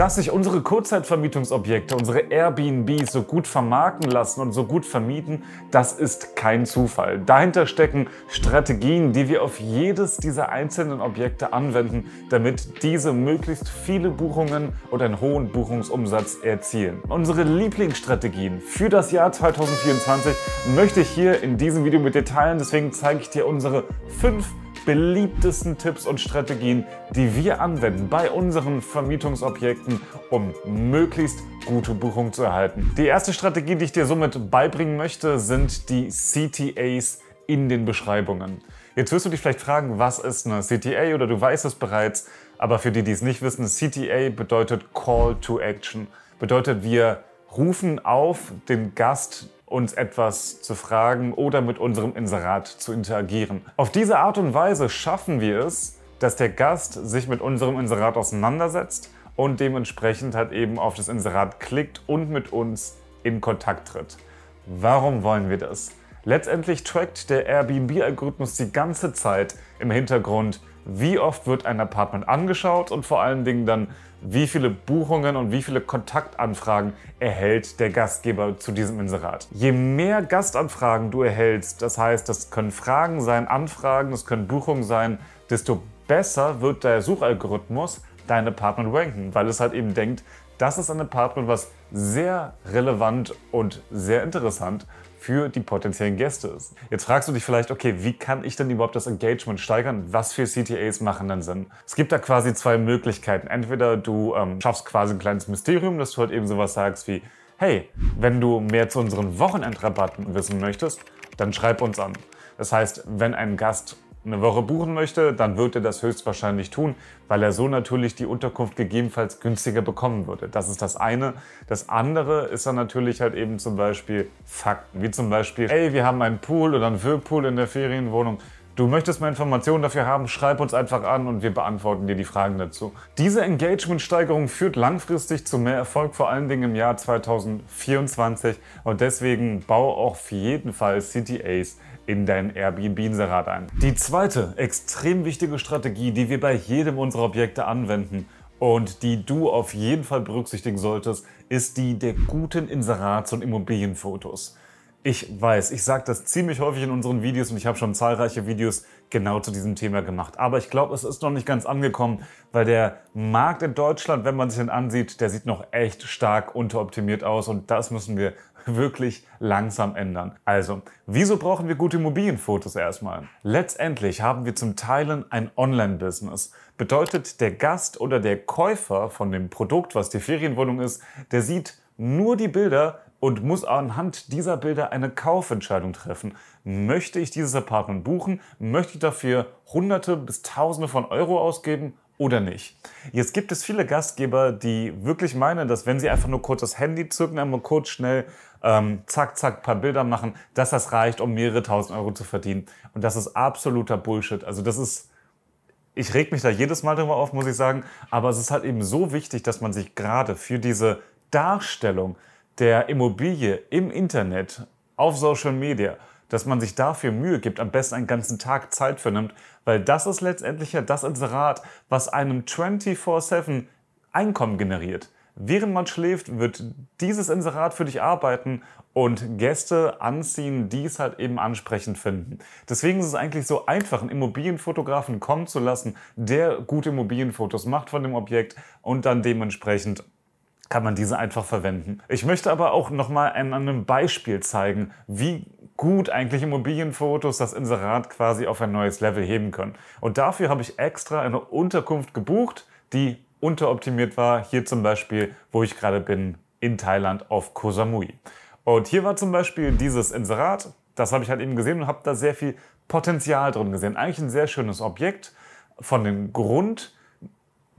Dass sich unsere Kurzzeitvermietungsobjekte, unsere Airbnbs so gut vermarkten lassen und so gut vermieten, das ist kein Zufall. Dahinter stecken Strategien, die wir auf jedes dieser einzelnen Objekte anwenden, damit diese möglichst viele Buchungen und einen hohen Buchungsumsatz erzielen. Unsere Lieblingsstrategien für das Jahr 2024 möchte ich hier in diesem Video mit dir teilen, deswegen zeige ich dir unsere fünf beliebtesten Tipps und Strategien, die wir anwenden bei unseren Vermietungsobjekten, um möglichst gute Buchungen zu erhalten. Die erste Strategie, die ich dir somit beibringen möchte, sind die CTAs in den Beschreibungen. Jetzt wirst du dich vielleicht fragen, was ist eine CTA oder du weißt es bereits, aber für die, die es nicht wissen, CTA bedeutet Call to Action. Bedeutet, wir rufen auf den Gast uns etwas zu fragen oder mit unserem Inserat zu interagieren. Auf diese Art und Weise schaffen wir es, dass der Gast sich mit unserem Inserat auseinandersetzt und dementsprechend halt eben auf das Inserat klickt und mit uns in Kontakt tritt. Warum wollen wir das? Letztendlich trackt der Airbnb-Algorithmus die ganze Zeit im Hintergrund, wie oft wird ein Apartment angeschaut und vor allen Dingen dann, wie viele Buchungen und wie viele Kontaktanfragen erhält der Gastgeber zu diesem Inserat. Je mehr Gastanfragen du erhältst, das heißt, das können Fragen sein, Anfragen, das können Buchungen sein, desto besser wird der Suchalgorithmus dein Apartment ranken, weil es halt eben denkt, das ist ein Apartment, was sehr relevant und sehr interessant für die potenziellen Gäste ist. Jetzt fragst du dich vielleicht, okay, wie kann ich denn überhaupt das Engagement steigern? Was für CTAs machen denn Sinn? Es gibt da quasi zwei Möglichkeiten. Entweder du ähm, schaffst quasi ein kleines Mysterium, dass du halt eben sowas sagst wie, hey, wenn du mehr zu unseren Wochenendrabatten wissen möchtest, dann schreib uns an. Das heißt, wenn ein Gast eine Woche buchen möchte, dann wird er das höchstwahrscheinlich tun, weil er so natürlich die Unterkunft gegebenenfalls günstiger bekommen würde. Das ist das eine. Das andere ist dann natürlich halt eben zum Beispiel Fakten, wie zum Beispiel, ey, wir haben einen Pool oder einen Whirlpool in der Ferienwohnung Du möchtest mehr Informationen dafür haben, schreib uns einfach an und wir beantworten dir die Fragen dazu. Diese Engagement-Steigerung führt langfristig zu mehr Erfolg, vor allen Dingen im Jahr 2024. Und deswegen bau auch auf jeden Fall CTAs in dein Airbnb-Inserat ein. Die zweite extrem wichtige Strategie, die wir bei jedem unserer Objekte anwenden und die du auf jeden Fall berücksichtigen solltest, ist die der guten Inserats- und Immobilienfotos. Ich weiß, ich sage das ziemlich häufig in unseren Videos und ich habe schon zahlreiche Videos genau zu diesem Thema gemacht. Aber ich glaube, es ist noch nicht ganz angekommen, weil der Markt in Deutschland, wenn man sich den ansieht, der sieht noch echt stark unteroptimiert aus und das müssen wir wirklich langsam ändern. Also, wieso brauchen wir gute Immobilienfotos erstmal? Letztendlich haben wir zum Teilen ein Online-Business. Bedeutet, der Gast oder der Käufer von dem Produkt, was die Ferienwohnung ist, der sieht nur die Bilder, und muss anhand dieser Bilder eine Kaufentscheidung treffen. Möchte ich dieses Apartment buchen? Möchte ich dafür Hunderte bis Tausende von Euro ausgeben? Oder nicht. Jetzt gibt es viele Gastgeber, die wirklich meinen, dass wenn sie einfach nur kurz das Handy zücken, einmal kurz schnell ähm, zack, zack, paar Bilder machen, dass das reicht, um mehrere tausend Euro zu verdienen. Und das ist absoluter Bullshit. Also das ist, ich reg mich da jedes Mal drüber auf, muss ich sagen. Aber es ist halt eben so wichtig, dass man sich gerade für diese Darstellung der Immobilie im Internet, auf Social Media, dass man sich dafür Mühe gibt, am besten einen ganzen Tag Zeit für nimmt, weil das ist letztendlich ja das Inserat, was einem 24-7 Einkommen generiert. Während man schläft, wird dieses Inserat für dich arbeiten und Gäste anziehen, die es halt eben ansprechend finden. Deswegen ist es eigentlich so einfach, einen Immobilienfotografen kommen zu lassen, der gute Immobilienfotos macht von dem Objekt und dann dementsprechend kann man diese einfach verwenden. Ich möchte aber auch nochmal an einem Beispiel zeigen, wie gut eigentlich Immobilienfotos das Inserat quasi auf ein neues Level heben können. Und dafür habe ich extra eine Unterkunft gebucht, die unteroptimiert war. Hier zum Beispiel, wo ich gerade bin, in Thailand auf Koh Samui. Und hier war zum Beispiel dieses Inserat. Das habe ich halt eben gesehen und habe da sehr viel Potenzial drin gesehen. Eigentlich ein sehr schönes Objekt von dem Grund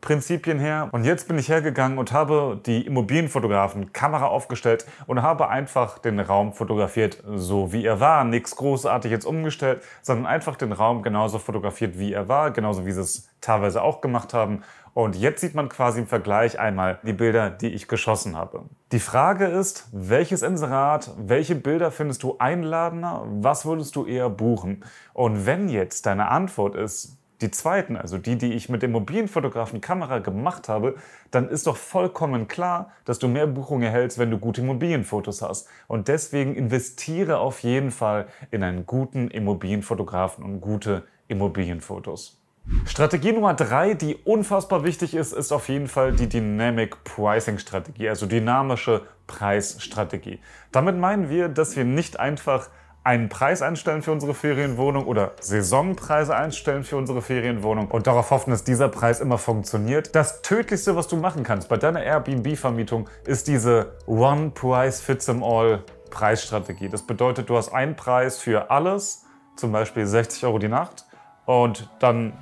Prinzipien her. Und jetzt bin ich hergegangen und habe die Immobilienfotografen Kamera aufgestellt und habe einfach den Raum fotografiert, so wie er war. Nichts großartig jetzt umgestellt, sondern einfach den Raum genauso fotografiert, wie er war, genauso wie sie es teilweise auch gemacht haben. Und jetzt sieht man quasi im Vergleich einmal die Bilder, die ich geschossen habe. Die Frage ist, welches Inserat, welche Bilder findest du einladender, was würdest du eher buchen? Und wenn jetzt deine Antwort ist, die zweiten, also die, die ich mit dem Kamera gemacht habe, dann ist doch vollkommen klar, dass du mehr Buchungen erhältst, wenn du gute Immobilienfotos hast. Und deswegen investiere auf jeden Fall in einen guten Immobilienfotografen und gute Immobilienfotos. Strategie Nummer drei, die unfassbar wichtig ist, ist auf jeden Fall die Dynamic Pricing Strategie, also dynamische Preisstrategie. Damit meinen wir, dass wir nicht einfach einen Preis einstellen für unsere Ferienwohnung oder Saisonpreise einstellen für unsere Ferienwohnung und darauf hoffen, dass dieser Preis immer funktioniert. Das Tödlichste, was du machen kannst bei deiner Airbnb-Vermietung, ist diese One Price Fits Em All Preisstrategie. Das bedeutet, du hast einen Preis für alles, zum Beispiel 60 Euro die Nacht und dann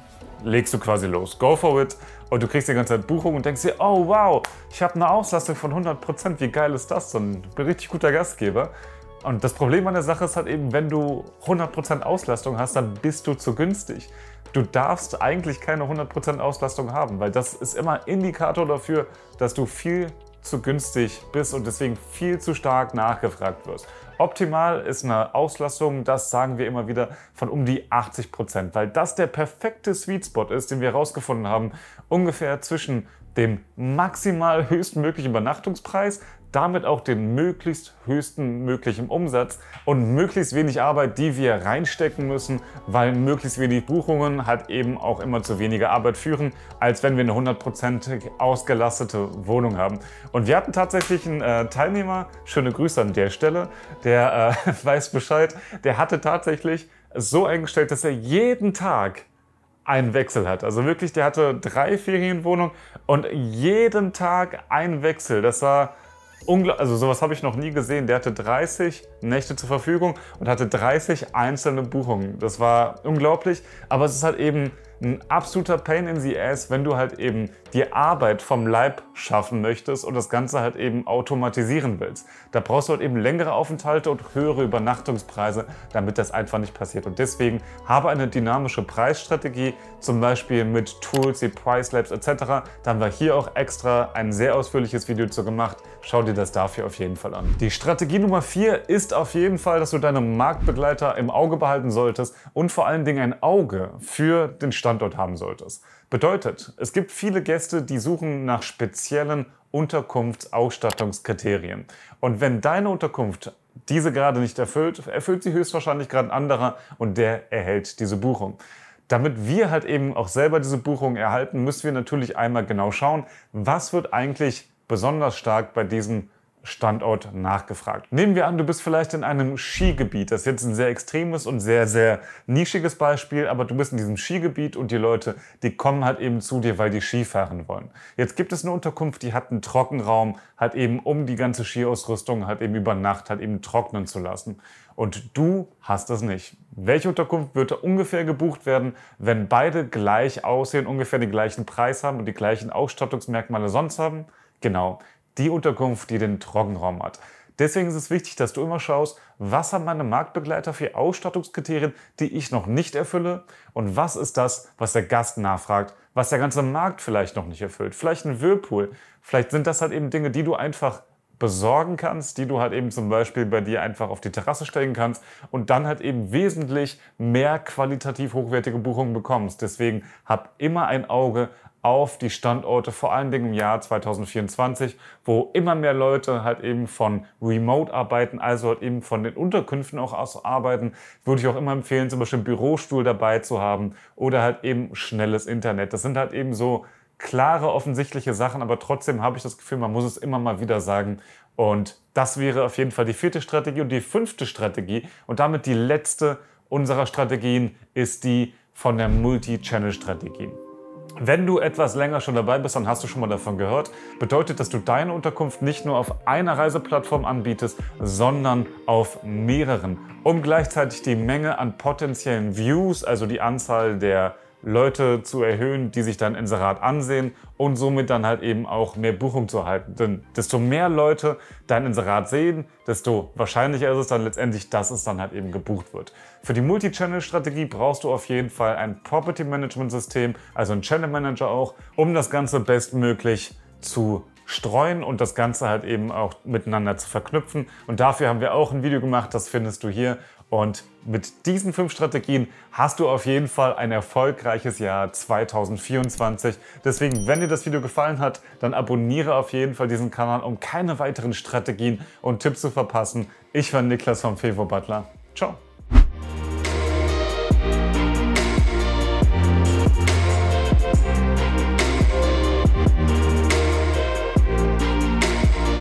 legst du quasi los. Go for it. Und du kriegst die ganze Zeit Buchungen und denkst dir, oh wow, ich habe eine Auslastung von 100%, Prozent. wie geil ist das denn? Ich bin richtig guter Gastgeber. Und das Problem an der Sache ist halt eben, wenn du 100% Auslastung hast, dann bist du zu günstig. Du darfst eigentlich keine 100% Auslastung haben, weil das ist immer Indikator dafür, dass du viel zu günstig bist und deswegen viel zu stark nachgefragt wirst. Optimal ist eine Auslastung, das sagen wir immer wieder, von um die 80 weil das der perfekte Sweet Spot ist, den wir herausgefunden haben, ungefähr zwischen dem maximal höchstmöglichen Übernachtungspreis damit auch den möglichst höchsten möglichen Umsatz und möglichst wenig Arbeit, die wir reinstecken müssen, weil möglichst wenig Buchungen halt eben auch immer zu weniger Arbeit führen, als wenn wir eine hundertprozentig ausgelastete Wohnung haben. Und wir hatten tatsächlich einen äh, Teilnehmer, schöne Grüße an der Stelle, der äh, weiß Bescheid, der hatte tatsächlich so eingestellt, dass er jeden Tag einen Wechsel hat. Also wirklich, der hatte drei Ferienwohnungen und jeden Tag einen Wechsel. Das war also sowas habe ich noch nie gesehen. Der hatte 30 Nächte zur Verfügung und hatte 30 einzelne Buchungen. Das war unglaublich, aber es ist halt eben ein absoluter Pain in the Ass, wenn du halt eben die Arbeit vom Leib schaffen möchtest und das Ganze halt eben automatisieren willst. Da brauchst du halt eben längere Aufenthalte und höhere Übernachtungspreise, damit das einfach nicht passiert. Und deswegen habe eine dynamische Preisstrategie, zum Beispiel mit Tools wie Price Labs etc. Da haben wir hier auch extra ein sehr ausführliches Video zu gemacht. Schau dir das dafür auf jeden Fall an. Die Strategie Nummer 4 ist auf jeden Fall, dass du deine Marktbegleiter im Auge behalten solltest und vor allen Dingen ein Auge für den Standort haben solltest. Bedeutet, es gibt viele Gäste, die suchen nach speziellen Unterkunftsausstattungskriterien. Und wenn deine Unterkunft diese gerade nicht erfüllt, erfüllt sie höchstwahrscheinlich gerade ein anderer und der erhält diese Buchung. Damit wir halt eben auch selber diese Buchung erhalten, müssen wir natürlich einmal genau schauen, was wird eigentlich besonders stark bei diesen Standort nachgefragt. Nehmen wir an, du bist vielleicht in einem Skigebiet. Das ist jetzt ein sehr extremes und sehr, sehr nischiges Beispiel, aber du bist in diesem Skigebiet und die Leute, die kommen halt eben zu dir, weil die Skifahren wollen. Jetzt gibt es eine Unterkunft, die hat einen Trockenraum, hat eben um die ganze Skiausrüstung, hat eben über Nacht, hat eben trocknen zu lassen. Und du hast das nicht. Welche Unterkunft würde ungefähr gebucht werden, wenn beide gleich aussehen, ungefähr den gleichen Preis haben und die gleichen Ausstattungsmerkmale sonst haben? Genau, die Unterkunft, die den Trockenraum hat. Deswegen ist es wichtig, dass du immer schaust, was haben meine Marktbegleiter für Ausstattungskriterien, die ich noch nicht erfülle und was ist das, was der Gast nachfragt, was der ganze Markt vielleicht noch nicht erfüllt. Vielleicht ein Whirlpool, vielleicht sind das halt eben Dinge, die du einfach besorgen kannst, die du halt eben zum Beispiel bei dir einfach auf die Terrasse stellen kannst und dann halt eben wesentlich mehr qualitativ hochwertige Buchungen bekommst. Deswegen hab immer ein Auge auf die Standorte, vor allen Dingen im Jahr 2024, wo immer mehr Leute halt eben von Remote arbeiten, also halt eben von den Unterkünften auch aus arbeiten, würde ich auch immer empfehlen, zum Beispiel einen Bürostuhl dabei zu haben oder halt eben schnelles Internet. Das sind halt eben so klare, offensichtliche Sachen, aber trotzdem habe ich das Gefühl, man muss es immer mal wieder sagen. Und das wäre auf jeden Fall die vierte Strategie und die fünfte Strategie und damit die letzte unserer Strategien ist die von der Multi-Channel-Strategie. Wenn du etwas länger schon dabei bist, dann hast du schon mal davon gehört. Bedeutet, dass du deine Unterkunft nicht nur auf einer Reiseplattform anbietest, sondern auf mehreren, um gleichzeitig die Menge an potenziellen Views, also die Anzahl der Leute zu erhöhen, die sich dann Inserat ansehen und somit dann halt eben auch mehr Buchung zu erhalten. Denn desto mehr Leute dein Inserat sehen, desto wahrscheinlicher ist es dann letztendlich, dass es dann halt eben gebucht wird. Für die Multi-Channel-Strategie brauchst du auf jeden Fall ein Property-Management-System, also ein Channel-Manager auch, um das Ganze bestmöglich zu streuen und das Ganze halt eben auch miteinander zu verknüpfen. Und dafür haben wir auch ein Video gemacht, das findest du hier und mit diesen fünf Strategien hast du auf jeden Fall ein erfolgreiches Jahr 2024. Deswegen, wenn dir das Video gefallen hat, dann abonniere auf jeden Fall diesen Kanal, um keine weiteren Strategien und Tipps zu verpassen. Ich war Niklas vom Fevo Butler. Ciao.